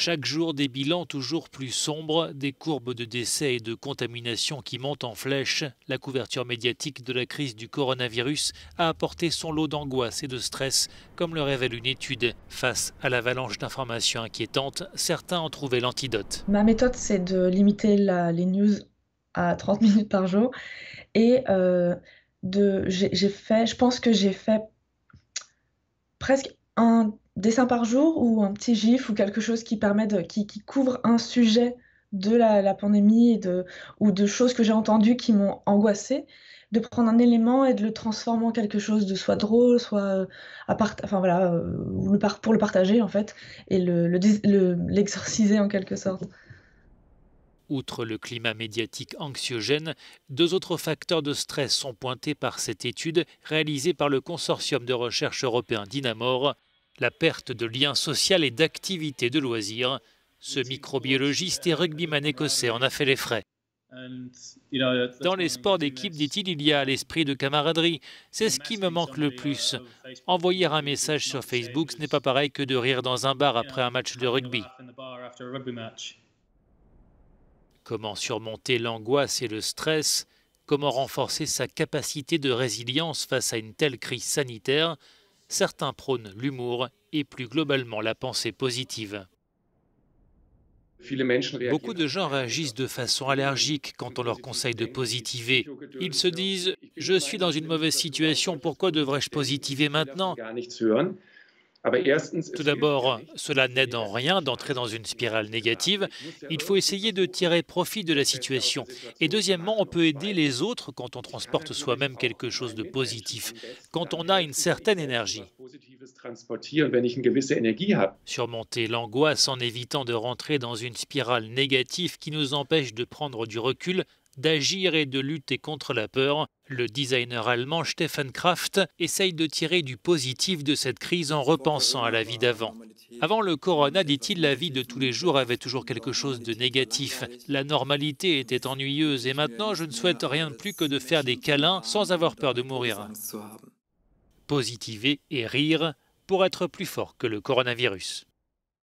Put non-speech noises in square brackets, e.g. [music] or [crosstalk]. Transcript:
Chaque jour, des bilans toujours plus sombres, des courbes de décès et de contamination qui montent en flèche. La couverture médiatique de la crise du coronavirus a apporté son lot d'angoisse et de stress, comme le révèle une étude. Face à l'avalanche d'informations inquiétantes, certains ont trouvé l'antidote. Ma méthode, c'est de limiter les news à 30 [laughs] minutes par jour. Et euh, de, j'ai, fait, je pense que j'ai fait presque un dessin par jour ou un petit gif ou quelque chose qui permet qui, couvre un sujet de la, pandémie et de, ou de choses que j'ai entendues qui m'ont angoissé de prendre un élément et de le transformer en quelque chose de soit drôle, soit euh, à part, enfin voilà, euh, le pour le partager en fait et l'exorciser le, le, en quelque sorte. Outre le climat médiatique anxiogène, deux autres facteurs de stress sont pointés par cette étude réalisée par le consortium de recherche européen Dynamore, la perte de liens sociaux et d'activités de loisirs. Ce microbiologiste et rugbyman écossais en a fait les frais. Dans les sports d'équipe, dit-il, il y a l'esprit de camaraderie. C'est ce qui me manque le plus. Envoyer un message sur Facebook, ce n'est pas pareil que de rire dans un bar après un match de rugby. Comment surmonter l'angoisse et le stress Comment renforcer sa capacité de résilience face à une telle crise sanitaire certains prônent l'humour et plus globalement la pensée positive. Beaucoup de gens réagissent de façon allergique quand on leur conseille de positiver. Ils se disent ⁇ Je suis dans une mauvaise situation, pourquoi devrais-je positiver maintenant ?⁇ tout d'abord, cela n'aide en rien d'entrer dans une spirale négative. Il faut essayer de tirer profit de la situation. Et deuxièmement, on peut aider les autres quand on transporte soi-même quelque chose de positif, quand on a une certaine énergie. Surmonter l'angoisse en évitant de rentrer dans une spirale négative qui nous empêche de prendre du recul d'agir et de lutter contre la peur, le designer allemand Stefan Kraft essaye de tirer du positif de cette crise en repensant à la vie d'avant. Avant le corona, dit-il, la vie de tous les jours avait toujours quelque chose de négatif. La normalité était ennuyeuse et maintenant je ne souhaite rien de plus que de faire des câlins sans avoir peur de mourir. Positiver et rire pour être plus fort que le coronavirus.